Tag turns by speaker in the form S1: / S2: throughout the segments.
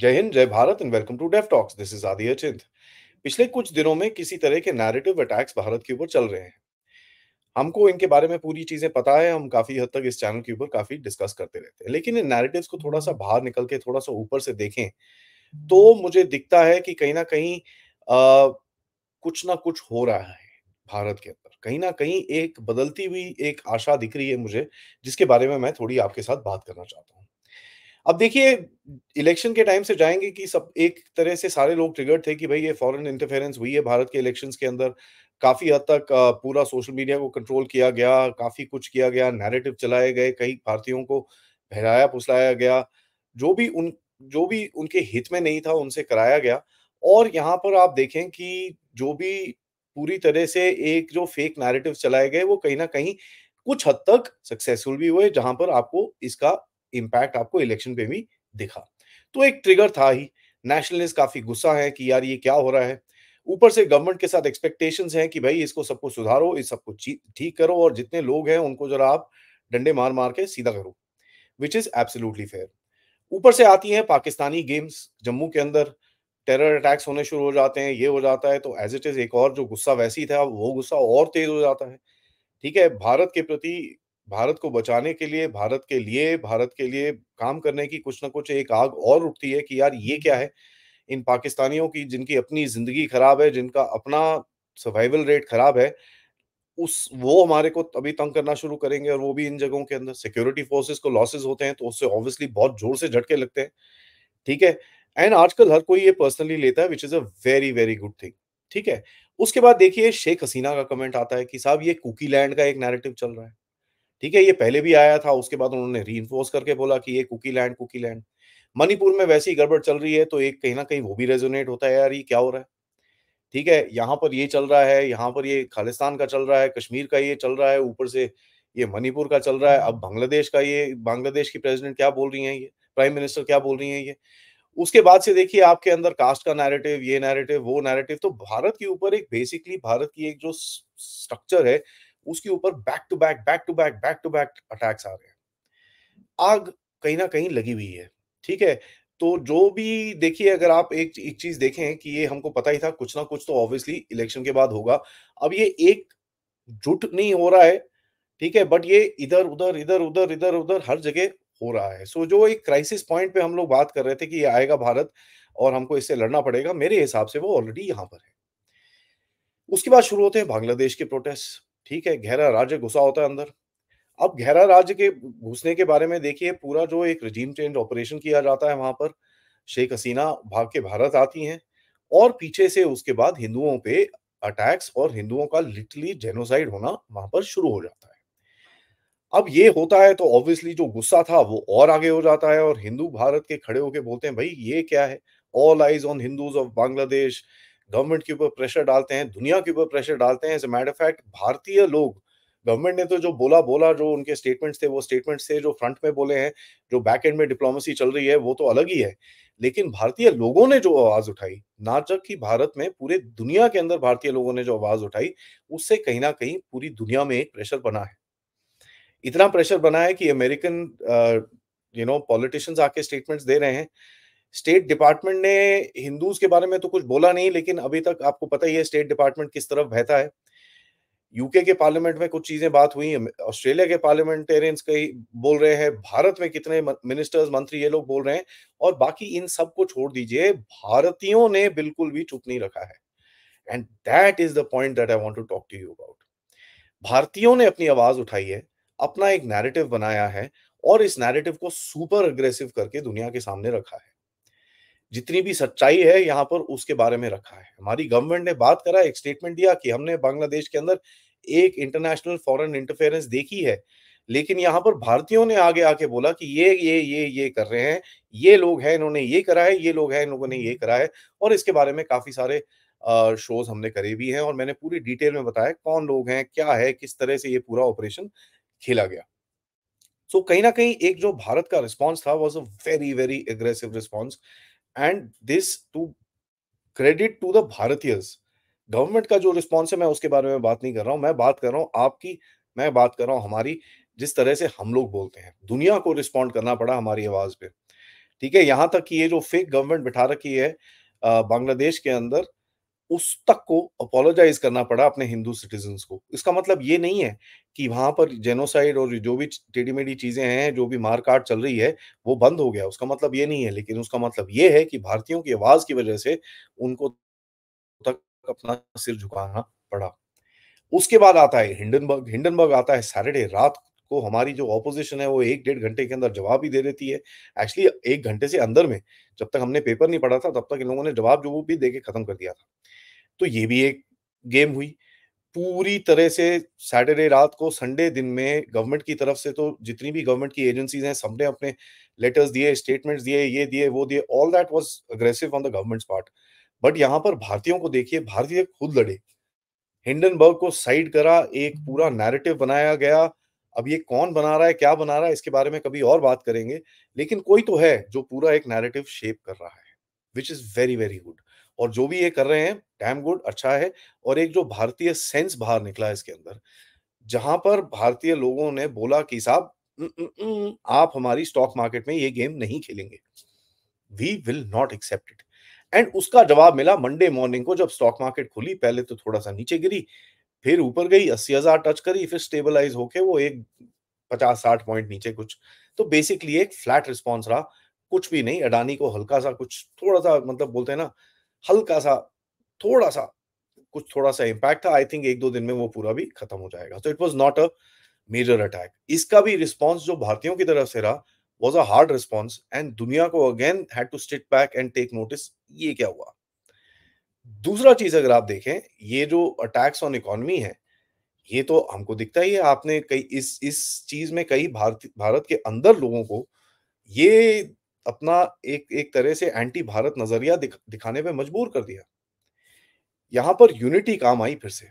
S1: जय हिंद जय Bharat and welcome to Def Talks this is Aadi Achint पिछले कुछ दिनों में किसी तरह के नैरेटिव अटैक्स भारत के ऊपर चल रहे हैं हमको इनके बारे में पूरी चीजें पता है हम काफी हद तक इस चैनल के ऊपर काफी डिस्कस करते रहते हैं लेकिन इन नैरेटिव्स को थोड़ा सा बाहर निकल के थोड़ा सा ऊपर से देखें तो मुझे दिखता है कि कहीं ना कहीं आ, कुछ ना कुछ हो रहा है भारत के अंदर कहीं ना कहीं एक बदलती हुई एक आशा दिख रही है मुझे जिसके बारे में मैं थोड़ी आपके साथ बात करना चाहता हूँ अब देखिए इलेक्शन के टाइम से जाएंगे कि सब एक तरह से सारे लोग ट्रिगर्ड थे कि भाई ये फॉरेन इंटरफेरेंस हुई है भारत के इलेक्शंस के अंदर काफी हद तक पूरा सोशल मीडिया को कंट्रोल किया गया काफी कुछ किया गया नैरेटिव चलाए गए कई भारतीयों को बहराया फुसलाया गया जो भी उन जो भी उनके हित में नहीं था उनसे कराया गया और यहाँ पर आप देखें कि जो भी पूरी तरह से एक जो फेक नैरेटिव चलाए गए वो कहीं ना कहीं कुछ हद तक सक्सेसफुल भी हुए जहां पर आपको इसका इम्पैक्ट आपको इलेक्शन पे भी दिखा तो एक ट्रिगर था ही नेशनलिस्ट काफी गुस्सा है कि यार ये क्या हो रहा है ऊपर से गवर्नमेंट के साथ एक्सपेक्टेशन है कि भाई इसको सबको सुधारो इस सबको ठीक करो और जितने लोग हैं उनको जरा आप डंडे मार मार के सीधा करो विच इज एब्सोल्युटली फेयर ऊपर से आती है पाकिस्तानी गेम्स जम्मू के अंदर टेरर अटैक्स होने शुरू हो जाते हैं ये हो जाता है तो एज इट इज एक और जो गुस्सा वैसी था वो गुस्सा और तेज हो जाता है ठीक है भारत के प्रति भारत को बचाने के लिए भारत के लिए भारत के लिए काम करने की कुछ ना कुछ एक आग और उठती है कि यार ये क्या है इन पाकिस्तानियों की जिनकी अपनी जिंदगी खराब है जिनका अपना सर्वाइवल रेट खराब है उस वो हमारे को अभी तंग करना शुरू करेंगे और वो भी इन जगहों के अंदर सिक्योरिटी फोर्सेस को लॉसेस होते हैं तो उससे ऑब्वियसली बहुत जोर से झटके लगते हैं ठीक है एंड आजकल हर कोई ये पर्सनली लेता है which is a very very good thing ठीक है उसके बाद देखिए शेख हसीना का कमेंट आता है कि साहब ये कुकी लैंड का एक नैरेटिव चल रहा है ठीक है ये पहले भी आया था उसके बाद उन्होंने री करके बोला कि ये कुकी लैंड कुकी लैंड मणिपुर में वैसी गड़बड़ चल रही है तो एक कहीं ना कहीं वो भी रेजोनेट होता है यार ये क्या हो रहा है ठीक है यहाँ पर ये चल रहा है यहाँ पर ये खालिस्तान का चल रहा है कश्मीर का ये चल रहा है ऊपर से ये मणिपुर का चल रहा है अब बांग्लादेश का ये बांग्लादेश की प्रेसिडेंट क्या बोल रही है ये प्राइम मिनिस्टर क्या बोल रही है ये उसके बाद से देखिए आपके अंदर कास्ट का नैरेटिव ये नैरेटिव वो नैरेटिव तो भारत के ऊपर एक बेसिकली भारत की एक जो स्ट्रक्चर है उसके ऊपर back to back back to back back to back attacks आ रहे हैं आग कहीं ना कहीं लगी हुई है ठीक है तो जो भी देखिए अगर आप एक एक चीज देखें कि ये हमको पता ही था कुछ ना कुछ तो ऑब्वियसली इलेक्शन के बाद होगा अब ये एक जुट नहीं हो रहा है ठीक है बट ये इधर उधर इधर उधर इधर उधर हर जगह हो रहा है सो so, जो एक क्राइसिस पॉइंट पे हम लोग बात कर रहे थे कि ये आएगा भारत और हमको इससे लड़ना पड़ेगा मेरे हिसाब से वो ऑलरेडी यहां पर है उसके बाद शुरू होते हैं बांग्लादेश के प्रोटेस्ट ठीक है गहरा राज्य घुसा होता है अंदर अब गहरा राज्य के घुसने के बारे में देखिए पूरा जो एक रजीम चेंज ऑपरेशन किया जाता है वहां पर शेख हसीना भाग के भारत आती हैं और पीछे से उसके बाद हिंदुओं पे अटैक्स और हिंदुओं का लिटली जेनोसाइड होना वहां पर शुरू हो जाता है अब ये होता है तो ऑब्वियसली जो गुस्सा था वो और आगे हो जाता है और हिंदू भारत के खड़े होके बोलते हैं भाई ये क्या है all eyes on Hindus of Bangladesh government के ऊपर प्रेशर डालते हैं दुनिया के ऊपर प्रेशर डालते हैं एज ए मैटर फैक्ट भारतीय लोग गवर्नमेंट ने तो जो बोला बोला जो उनके स्टेटमेंट्स थे वो स्टेटमेंट्स थे जो फ्रंट में बोले हैं जो बैक एंड में डिप्लोमेसी चल रही है वो तो अलग ही है लेकिन भारतीय लोगों ने जो आवाज उठाई ना जब कि भारत में पूरे दुनिया के अंदर भारतीय लोगों ने जो आवाज उठाई उससे कहीं ना कहीं पूरी दुनिया में एक प्रेशर बना है इतना प्रेशर बना है कि अमेरिकन यू नो पॉलिटिशियंस आके स्टेटमेंट्स दे रहे हैं स्टेट डिपार्टमेंट ने हिंदूज के बारे में तो कुछ बोला नहीं लेकिन अभी तक आपको पता ही है स्टेट डिपार्टमेंट किस तरफ बहता है यूके के पार्लियामेंट में कुछ चीजें बात हुई ऑस्ट्रेलिया के पार्लियामेंटेरियंस कई बोल रहे हैं भारत में कितने मिनिस्टर्स मंत्री ये लोग बोल रहे हैं और बाकी इन सब को छोड़ दीजिए भारतीयों ने बिल्कुल भी चुप नहीं रखा है and that is the point that I want to talk to you about भारतीयों ने अपनी आवाज उठाई है अपना एक नैरेटिव बनाया है और इस नैरेटिव को सुपर अग्रेसिव करके दुनिया के सामने रखा है जितनी भी सच्चाई है यहाँ पर उसके बारे में रखा है हमारी गवर्नमेंट ने बात करा एक स्टेटमेंट दिया कि हमने बांग्लादेश के अंदर एक इंटरनेशनल फॉरेन इंटरफेरेंस देखी है लेकिन यहाँ पर भारतीयों ने आगे आके बोला कि ये ये ये ये कर रहे हैं ये लोग हैं इन्होंने ये करा है ये लोग हैं इन लोगों ने ये करा है और इसके बारे में काफी सारे शोज हमने करे भी हैं और मैंने पूरी डिटेल में बताया कौन लोग हैं क्या है किस तरह से ये पूरा ऑपरेशन खेला गया सो so, कहीं ना कहीं एक जो भारत का रिस्पॉन्स था was a very very aggressive response and this to credit to the भारतीय गवर्नमेंट का जो रिस्पॉन्स है मैं उसके बारे में बात नहीं कर रहा हूं मैं बात कर रहा हूँ आपकी मैं बात कर रहा हूं हमारी जिस तरह से हम लोग बोलते हैं दुनिया को रिस्पॉन्ड करना पड़ा हमारी आवाज पे ठीक है यहां तक कि ये जो फेक गवर्नमेंट बिठा रखी है बांग्लादेश के अंदर उस तक को अपोलोजाइज करना पड़ा अपने हिंदू सिटीजन को इसका मतलब ये नहीं है कि वहां पर जेनोसाइड और जो भी टेढ़ी मेढ़ी चीजें हैं जो भी मारकाट चल रही है वो बंद हो गया उसका मतलब ये नहीं है लेकिन उसका मतलब ये है कि भारतीयों की आवाज की वजह से उनको तक अपना सिर झुकाना पड़ा उसके बाद आता है हिंडनबर्ग हिंडनबर्ग आता है सैटरडे रात को हमारी जो ऑपोजिशन है वो एक डेढ़ घंटे के अंदर जवाब ही दे देती है एक्चुअली एक घंटे से अंदर में जब तक हमने पेपर नहीं पढ़ा था तब तक इन लोगों ने जवाब जो वो भी दे के खत्म कर दिया था तो ये भी एक गेम हुई पूरी तरह से सैटरडे रात को संडे दिन में गवर्नमेंट की तरफ से तो जितनी भी गवर्नमेंट की एजेंसीज हैं सबने अपने लेटर्स दिए स्टेटमेंट्स दिए ये दिए वो दिए all that was aggressive on the government's part but यहाँ पर भारतीयों को देखिए भारतीय खुद लड़े हिंडनबर्ग को साइड करा एक पूरा नैरेटिव बनाया गया अब ये कौन बना रहा है क्या बना रहा है इसके बारे में कभी और बात करेंगे लेकिन कोई तो है जो पूरा एक नैरेटिव शेप कर रहा है which is very very good और जो भी ये कर रहे हैं डैम गुड अच्छा है और एक जो भारतीय सेंस बाहर निकला है इसके अंदर जहां पर भारतीय लोगों ने बोला कि साहब आप हमारी स्टॉक मार्केट में ये गेम नहीं खेलेंगे we will not accept it एंड उसका जवाब मिला मंडे मॉर्निंग को जब स्टॉक मार्केट खुली पहले तो थोड़ा सा नीचे गिरी फिर ऊपर गई अस्सी हजार टच करी फिर स्टेबलाइज होके वो एक पचास साठ पॉइंट नीचे कुछ तो बेसिकली एक फ्लैट रिस्पॉन्स रहा कुछ भी नहीं अडानी को हल्का सा कुछ थोड़ा सा मतलब बोलते हैं ना हल्का सा थोड़ा सा कुछ थोड़ा सा इम्पैक्ट था आई थिंक एक दो दिन में वो पूरा भी खत्म हो जाएगा तो it was not a major attack इसका भी रिस्पॉन्स जो भारतीयों की तरफ से रहा was a hard response and दुनिया को again had to sit back and take notice ये क्या हुआ दूसरा चीज अगर आप देखें ये जो अटैक्स ऑन इकोनॉमी है ये तो हमको दिखता ही है आपने कई इस इस चीज में कई भारत भारत के अंदर लोगों को ये अपना एक एक तरह से एंटी भारत नजरिया दिख, दिखाने पे मजबूर कर दिया यहां पर यूनिटी काम आई फिर से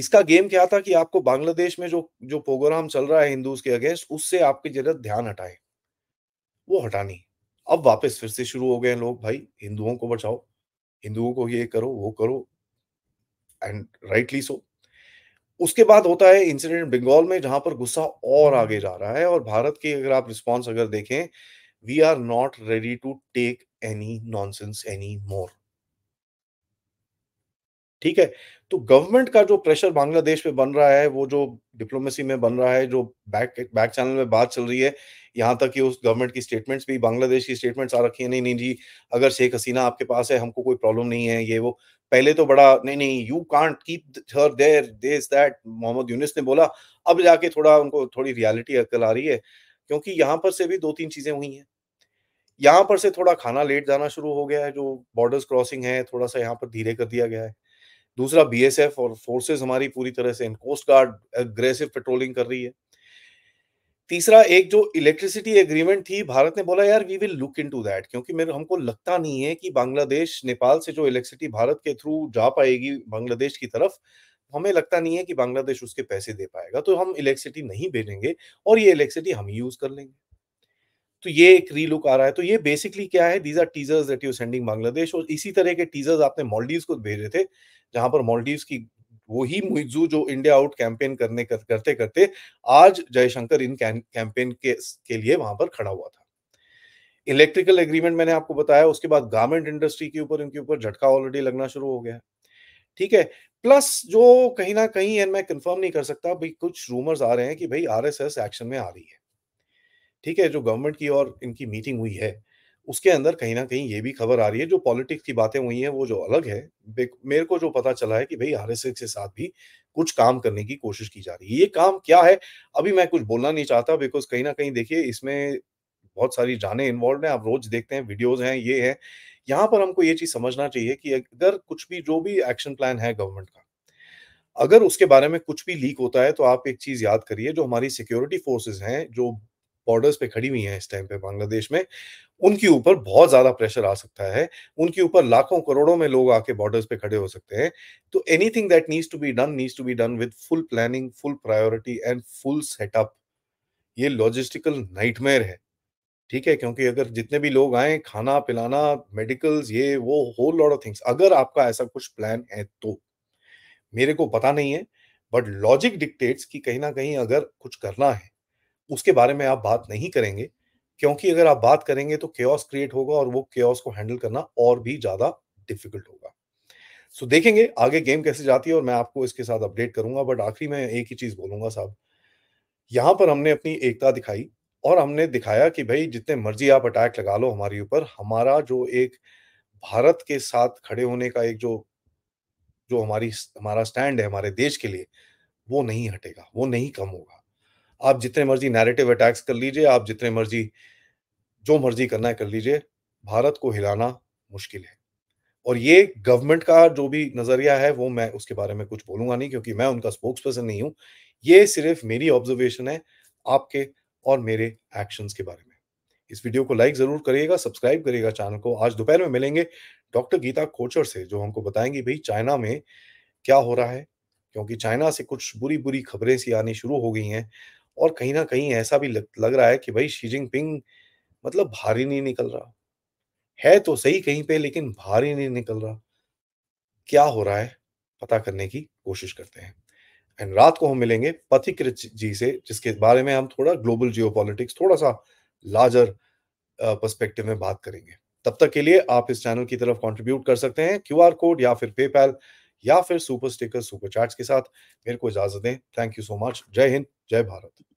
S1: इसका गेम क्या था कि आपको बांग्लादेश में जो जो प्रोग्राम चल रहा है हिंदूज के अगेंस्ट उससे आपके जरा ध्यान हटाए वो हटानी अब वापस फिर से शुरू हो गए लोग भाई हिंदुओं को बचाओ हिंदुओं को ये करो वो करो एंड राइटली सो उसके बाद होता है इंसिडेंट बंगाल में जहां पर गुस्सा और आगे जा रहा है और भारत की अगर आप रिस्पॉन्स अगर देखें we are not ready to take any nonsense any more ठीक है तो गवर्नमेंट का जो प्रेशर बांग्लादेश पे बन रहा है वो जो डिप्लोमेसी में बन रहा है जो बैक बैक चैनल में बात चल रही है यहाँ तक कि उस गवर्नमेंट की स्टेटमेंट्स भी बांग्लादेश की स्टेटमेंट्स आ रखी है नहीं नहीं जी अगर शेख हसीना आपके पास है हमको कोई प्रॉब्लम नहीं है ये वो पहले तो बड़ा नहीं नहीं you can't keep her there this that Mohammad Yunus ने बोला अब जाके थोड़ा उनको थोड़ी रियलिटी अकल आ रही है क्योंकि यहाँ पर से भी दो तीन चीजें हुई हैं यहाँ पर से थोड़ा खाना लेट जाना शुरू हो गया है जो बॉर्डर्स क्रॉसिंग है थोड़ा सा यहाँ पर धीरे कर दिया गया है दूसरा बीएसएफ और फोर्सेस हमारी पूरी तरह से कोस्ट गार्ड अग्रेसिव पेट्रोलिंग कर रही है तीसरा एक जो इलेक्ट्रिसिटी एग्रीमेंट थी भारत ने बोला यार we will look into that क्योंकि मेरे हमको लगता नहीं है कि बांग्लादेश नेपाल से जो इलेक्ट्रिसिटी भारत के थ्रू जा पाएगी बांग्लादेश की तरफ हमें लगता नहीं है कि बांग्लादेश उसके पैसे दे पाएगा तो हम इलेक्ट्रिसिटी नहीं भेजेंगे और ये इलेक्ट्रिसिटी हम ही यूज कर लेंगे तो ये एक रीलुक आ रहा है तो ये बेसिकली क्या है these are teasers that you sending Bangladesh और इसी तरह के टीजर्स आपने मॉलडीव को भेजे थे जहां पर मॉलडीव की वही मुइजू जो इंडिया आउट कैंपेन करने कर, करते करते आज जयशंकर इन कैंपेन के, के लिए वहां पर खड़ा हुआ था इलेक्ट्रिकल एग्रीमेंट मैंने आपको बताया उसके बाद गारमेंट इंडस्ट्री के ऊपर इनके ऊपर झटका ऑलरेडी लगना शुरू हो गया ठीक है प्लस जो कहीं ना कहीं मैं कंफर्म नहीं कर सकता भाई कुछ रूमर्स आ रहे हैं कि भाई आरएसएस एक्शन में आ रही है ठीक है जो गवर्नमेंट की और इनकी मीटिंग हुई है उसके अंदर कहीं ना कहीं ये भी खबर आ रही है जो पॉलिटिक्स की बातें हुई हैं वो जो अलग है मेरे को जो पता चला है कि भाई आर के साथ भी कुछ काम करने की कोशिश की जा रही है ये काम क्या है अभी मैं कुछ बोलना नहीं चाहता बिकॉज कहीं ना कहीं देखिए इसमें बहुत सारी जाने इन्वॉल्व हैं आप रोज देखते हैं वीडियोज हैं ये है यहाँ पर हमको ये चीज समझना चाहिए कि अगर कुछ भी जो भी एक्शन प्लान है गवर्नमेंट का अगर उसके बारे में कुछ भी लीक होता है तो आप एक चीज याद करिए जो हमारी सिक्योरिटी फोर्सेज हैं जो बॉर्डर्स पे खड़ी हुई हैं इस टाइम पे बांग्लादेश में उनके ऊपर बहुत ज्यादा प्रेशर आ सकता है उनके ऊपर लाखों करोड़ों में लोग आके बॉर्डर्स पे खड़े हो सकते हैं तो anything that needs to be done needs to be done with full planning full priority and full setup ये लॉजिस्टिकल नाइटमेयर है ठीक है क्योंकि अगर जितने भी लोग आए खाना पिलाना मेडिकल्स ये वो होल लॉट ऑफ थिंग्स अगर आपका ऐसा कुछ प्लान है तो मेरे को पता नहीं है बट लॉजिक डिक्टेट्स कि कहीं ना कहीं अगर कुछ करना है उसके बारे में आप बात नहीं करेंगे क्योंकि अगर आप बात करेंगे तो क्योस क्रिएट होगा और वो क्योस को हैंडल करना और भी ज्यादा डिफिकल्ट होगा सो so, देखेंगे आगे गेम कैसे जाती है और मैं आपको इसके साथ अपडेट करूंगा बट आखिरी में एक ही चीज बोलूंगा साहब यहां पर हमने अपनी एकता दिखाई और हमने दिखाया कि भाई जितने मर्जी आप अटैक लगा लो हमारे ऊपर हमारा जो एक भारत के साथ खड़े होने का एक जो जो हमारी हमारा स्टैंड है हमारे देश के लिए वो नहीं हटेगा वो नहीं कम होगा आप जितने मर्जी नैरेटिव अटैक्स कर लीजिए आप जितने मर्जी जो मर्जी करना है कर लीजिए भारत को हिलाना मुश्किल है और ये गवर्नमेंट का जो भी नज़रिया है वो मैं उसके बारे में कुछ बोलूंगा नहीं क्योंकि मैं उनका स्पोक्स पर्सन नहीं हूँ ये सिर्फ मेरी ऑब्जर्वेशन है आपके और मेरे एक्शंस के बारे में इस वीडियो को लाइक ज़रूर करिएगा सब्सक्राइब करिएगा चैनल को आज दोपहर में मिलेंगे डॉक्टर गीता कोचर से जो हमको बताएंगी भाई चाइना में क्या हो रहा है क्योंकि चाइना से कुछ बुरी बुरी खबरें सी आनी शुरू हो गई हैं और कहीं ना कहीं ऐसा भी लग, लग रहा है कि भाई शी जिनपिंग मतलब भारी नहीं निकल रहा है तो सही कहीं पे लेकिन भारी नहीं निकल रहा क्या हो रहा है पता करने की कोशिश करते हैं एंड रात को हम मिलेंगे पथिकृत जी से जिसके बारे में हम थोड़ा ग्लोबल जियो थोड़ा सा लार्जर पर्सपेक्टिव में बात करेंगे तब तक के लिए आप इस चैनल की तरफ कंट्रीब्यूट कर सकते हैं क्यूआर कोड या फिर पेपैल या फिर सुपर स्टिकर सुपर चैट्स के साथ मेरे को इजाजत दें थैंक यू सो मच जय हिंद जय भारत